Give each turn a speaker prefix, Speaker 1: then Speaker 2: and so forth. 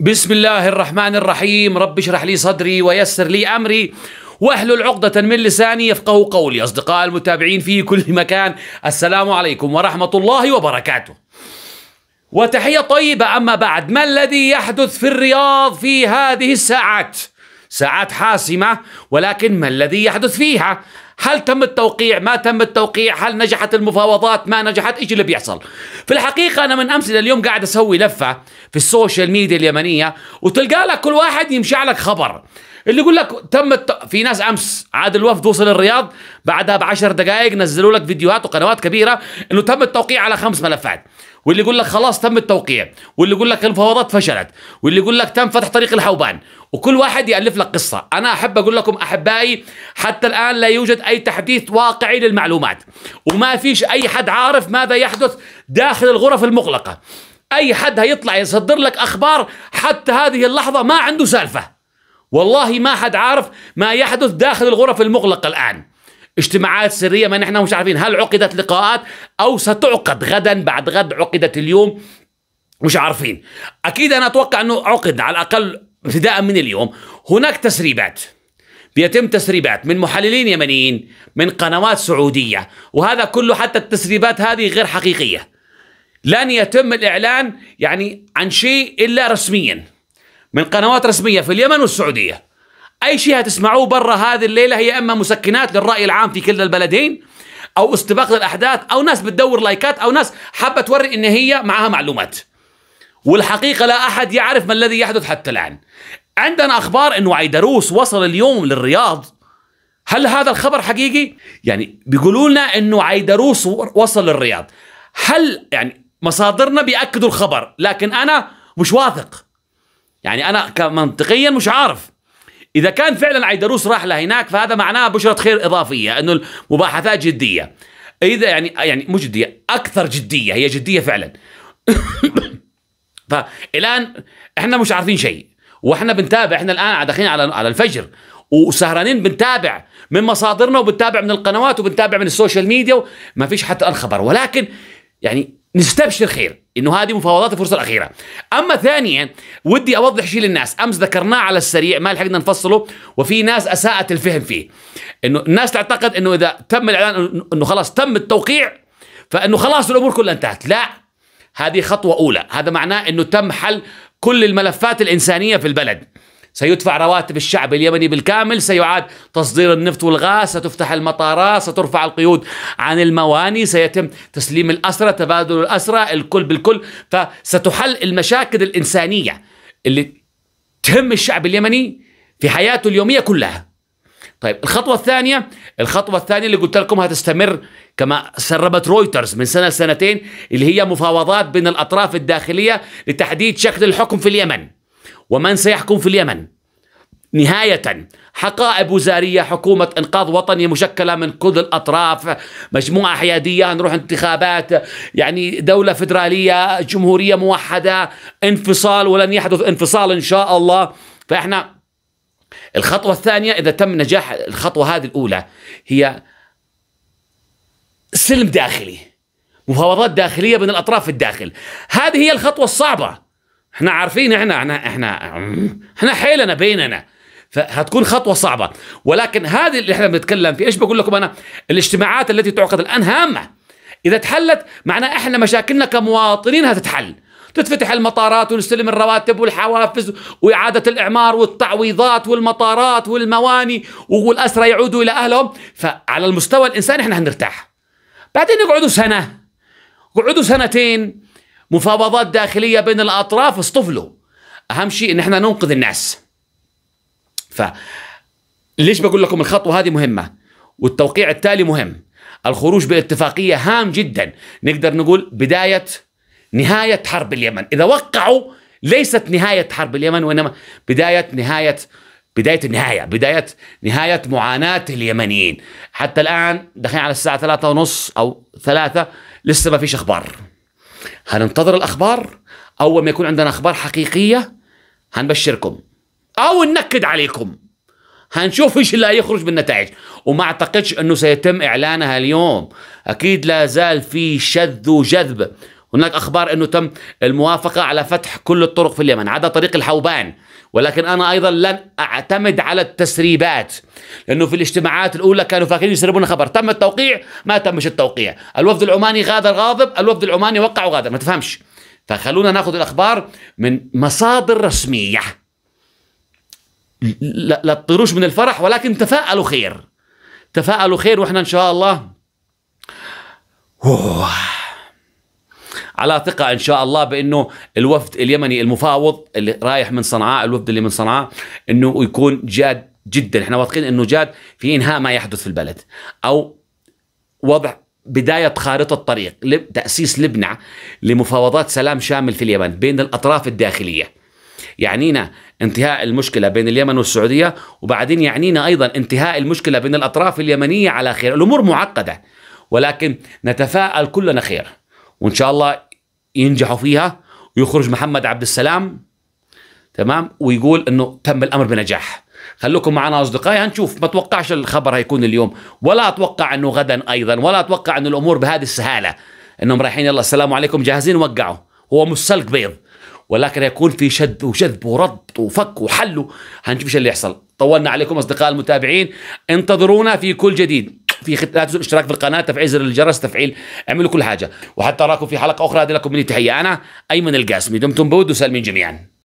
Speaker 1: بسم الله الرحمن الرحيم رب اشرح لي صدري ويسر لي امري واحلل عقدة من لساني يفقه قولي اصدقاء المتابعين في كل مكان السلام عليكم ورحمة الله وبركاته. وتحية طيبة اما بعد ما الذي يحدث في الرياض في هذه الساعات؟ ساعات حاسمة ولكن ما الذي يحدث فيها؟ هل تم التوقيع ما تم التوقيع هل نجحت المفاوضات ما نجحت ايش اللي بيحصل في الحقيقه انا من امس لليوم قاعد اسوي لفه في السوشيال ميديا اليمنيه وتلقى لك كل واحد يمشي لك خبر اللي يقول لك تم الت... في ناس امس عاد الوفد وصل الرياض بعدها بعشر دقائق نزلوا لك فيديوهات وقنوات كبيره انه تم التوقيع على خمس ملفات واللي يقول لك خلاص تم التوقيع واللي يقول لك المفاوضات فشلت واللي يقول لك تم فتح طريق الحوبان وكل واحد يالف لك قصه انا احب اقول لكم احبائي حتى الان لا يوجد اي تحديث واقعي للمعلومات وما فيش اي حد عارف ماذا يحدث داخل الغرف المغلقه اي حد هيطلع يصدر لك اخبار حتى هذه اللحظه ما عنده سالفه والله ما حد عارف ما يحدث داخل الغرف المغلقه الان اجتماعات سريه ما نحن مش عارفين هل عقدت لقاءات او ستعقد غدا بعد غد عقدت اليوم مش عارفين اكيد انا اتوقع انه عقد على الاقل ابتداء من اليوم هناك تسريبات بيتم تسريبات من محللين يمنيين من قنوات سعوديه وهذا كله حتى التسريبات هذه غير حقيقيه لن يتم الاعلان يعني عن شيء الا رسميا من قنوات رسميه في اليمن والسعوديه اي شيء هتسمعوه برا هذه الليله هي اما مسكنات للراي العام في كلا البلدين او استباق للاحداث او ناس بتدور لايكات او ناس حابه توري ان هي معها معلومات والحقيقه لا احد يعرف ما الذي يحدث حتى الان عندنا اخبار انه عيدروس وصل اليوم للرياض هل هذا الخبر حقيقي يعني بيقولوا لنا انه عيدروس وصل للرياض هل يعني مصادرنا بياكدوا الخبر لكن انا مش واثق يعني انا كمنطقيا مش عارف اذا كان فعلا عيدروس راح لهناك فهذا معناه بشره خير اضافيه انه المباحثات جديه اذا يعني يعني مو جديه اكثر جديه هي جديه فعلا فالان احنا مش عارفين شيء واحنا بنتابع احنا الان داخلين على على الفجر وسهرانين بنتابع من مصادرنا وبنتابع من القنوات وبنتابع من السوشيال ميديا ما فيش حتى الخبر ولكن يعني نستبشر خير انه هذه مفاوضات الفرصه الاخيره اما ثانيا ودي اوضح شيء للناس امس ذكرناه على السريع ما لحقنا نفصله وفي ناس اساءت الفهم فيه انه الناس تعتقد انه اذا تم الاعلان انه خلاص تم التوقيع فانه خلاص الامور كلها انتهت لا هذه خطوه اولى هذا معناه انه تم حل كل الملفات الانسانيه في البلد سيدفع رواتب الشعب اليمني بالكامل سيعاد تصدير النفط والغاز ستفتح المطارات سترفع القيود عن المواني سيتم تسليم الأسرة تبادل الأسرة الكل بالكل فستحل المشاكل الإنسانية اللي تهم الشعب اليمني في حياته اليومية كلها طيب الخطوة الثانية الخطوة الثانية اللي قلت لكم هتستمر كما سربت رويترز من سنة لسنتين اللي هي مفاوضات بين الأطراف الداخلية لتحديد شكل الحكم في اليمن ومن سيحكم في اليمن نهاية حقائب وزارية حكومة إنقاذ وطني مشكلة من كل الأطراف مجموعة حيادية نروح انتخابات يعني دولة فدرالية جمهورية موحدة انفصال ولن يحدث انفصال إن شاء الله فإحنا الخطوة الثانية إذا تم نجاح الخطوة هذه الأولى هي سلم داخلي مفاوضات داخلية بين الأطراف في الداخل هذه هي الخطوة الصعبة احنا عارفين احنا احنا احنا احنا حيلنا بيننا فهتكون خطوه صعبه ولكن هذه اللي احنا بنتكلم فيه ايش بقول لكم انا الاجتماعات التي تعقد الان هامه اذا تحلت معناه احنا مشاكلنا كمواطنين هتتحل تتفتح المطارات ونستلم الرواتب والحوافز وإعادة الإعمار والتعويضات والمطارات والمواني والأسرى يعودوا إلى أهلهم فعلى المستوى الإنساني إحنا هنرتاح بعدين يقعدوا سنة يقعدوا سنتين مفاوضات داخليه بين الاطراف اصطفلوا اهم شيء ان احنا ننقذ الناس ف ليش بقول لكم الخطوه هذه مهمه والتوقيع التالي مهم الخروج باتفاقيه هام جدا نقدر نقول بدايه نهايه حرب اليمن اذا وقعوا ليست نهايه حرب اليمن وانما بدايه نهايه بداية النهاية بداية نهاية معاناة اليمنيين حتى الآن دخلنا على الساعة ثلاثة ونص أو ثلاثة لسه ما فيش أخبار هننتظر الأخبار أول ما يكون عندنا أخبار حقيقية هنبشركم أو ننكد عليكم هنشوف ايش اللي هيخرج بالنتائج وما اعتقدش انه سيتم اعلانها اليوم اكيد لا زال في شذ وجذب هناك اخبار انه تم الموافقه على فتح كل الطرق في اليمن عدا طريق الحوبان ولكن أنا أيضا لن أعتمد على التسريبات لأنه في الاجتماعات الأولى كانوا فاكرين يسربون خبر تم التوقيع ما تمش التوقيع الوفد العماني غادر غاضب الوفد العماني وقع وغادر ما تفهمش فخلونا ناخذ الأخبار من مصادر رسمية لا تطيروش من الفرح ولكن تفاءلوا خير تفاءلوا خير واحنا ان شاء الله أوه. على ثقة إن شاء الله بأنه الوفد اليمني المفاوض اللي رايح من صنعاء الوفد اللي من صنعاء أنه يكون جاد جدا احنا واثقين أنه جاد في إنهاء ما يحدث في البلد أو وضع بداية خارطة طريق تأسيس لبنى لمفاوضات سلام شامل في اليمن بين الأطراف الداخلية يعنينا انتهاء المشكلة بين اليمن والسعودية وبعدين يعنينا أيضا انتهاء المشكلة بين الأطراف اليمنية على خير الأمور معقدة ولكن نتفاءل كلنا خير وإن شاء الله ينجحوا فيها ويخرج محمد عبد السلام تمام ويقول انه تم الامر بنجاح خلوكم معنا اصدقائي هنشوف ما اتوقعش الخبر هيكون اليوم ولا اتوقع انه غدا ايضا ولا اتوقع انه الامور بهذه السهاله انهم رايحين يلا السلام عليكم جاهزين وقعوا هو مش بيض ولكن هيكون في شد وجذب ورد وفك وحل هنشوف ايش اللي يحصل طولنا عليكم اصدقائي المتابعين انتظرونا في كل جديد في خط... لا تنسوا الاشتراك في القناه تفعيل زر الجرس تفعيل اعملوا كل حاجه وحتى اراكم في حلقه اخرى هذه لكم مني تحيه انا ايمن القاسمي دمتم بود وسالمين جميعا